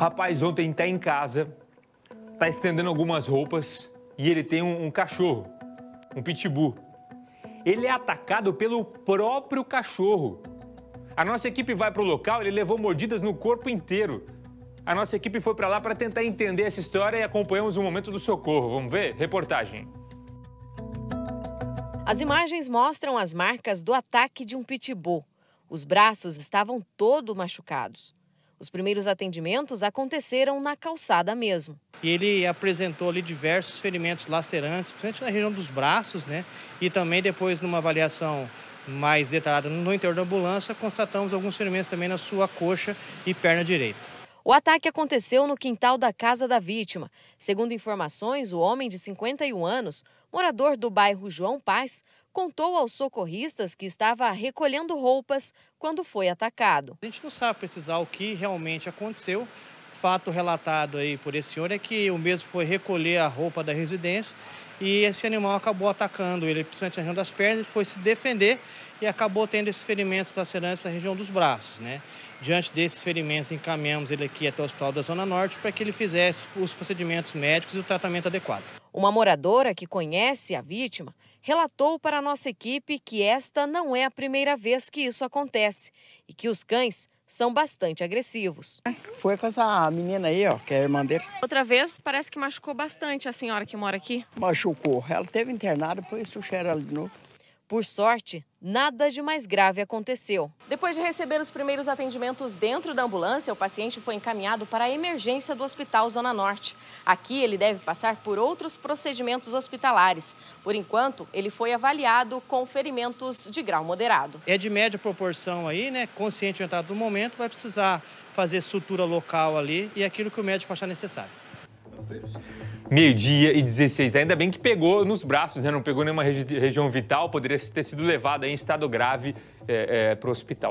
Rapaz, ontem tá em casa, tá estendendo algumas roupas e ele tem um, um cachorro, um pitbull. Ele é atacado pelo próprio cachorro. A nossa equipe vai pro local, ele levou mordidas no corpo inteiro. A nossa equipe foi para lá para tentar entender essa história e acompanhamos o momento do socorro. Vamos ver? Reportagem. As imagens mostram as marcas do ataque de um pitbull. Os braços estavam todo machucados. Os primeiros atendimentos aconteceram na calçada mesmo. ele apresentou ali diversos ferimentos lacerantes, principalmente na região dos braços, né? E também depois numa avaliação mais detalhada no interior da ambulância, constatamos alguns ferimentos também na sua coxa e perna direita. O ataque aconteceu no quintal da casa da vítima. Segundo informações, o homem de 51 anos, morador do bairro João Paz, contou aos socorristas que estava recolhendo roupas quando foi atacado. A gente não sabe precisar o que realmente aconteceu, fato relatado aí por esse senhor é que o mesmo foi recolher a roupa da residência e esse animal acabou atacando ele, principalmente na região das pernas, ele foi se defender e acabou tendo esses ferimentos lacerantes na região dos braços, né? Diante desses ferimentos, encaminhamos ele aqui até o Hospital da Zona Norte para que ele fizesse os procedimentos médicos e o tratamento adequado. Uma moradora que conhece a vítima relatou para a nossa equipe que esta não é a primeira vez que isso acontece e que os cães são bastante agressivos. Foi com essa menina aí, ó, que é a irmã dele. Outra vez, parece que machucou bastante a senhora que mora aqui. Machucou. Ela teve internada, depois trouxeram ela de novo. Por sorte, nada de mais grave aconteceu. Depois de receber os primeiros atendimentos dentro da ambulância, o paciente foi encaminhado para a emergência do Hospital Zona Norte. Aqui ele deve passar por outros procedimentos hospitalares. Por enquanto, ele foi avaliado com ferimentos de grau moderado. É de média proporção aí, né? Consciente orientado do momento, vai precisar fazer sutura local ali e aquilo que o médico achar necessário. Não sei se meio-dia e 16. Ainda bem que pegou nos braços, né? não pegou nenhuma regi região vital, poderia ter sido levado em estado grave é, eh, é, eh, para o hospital.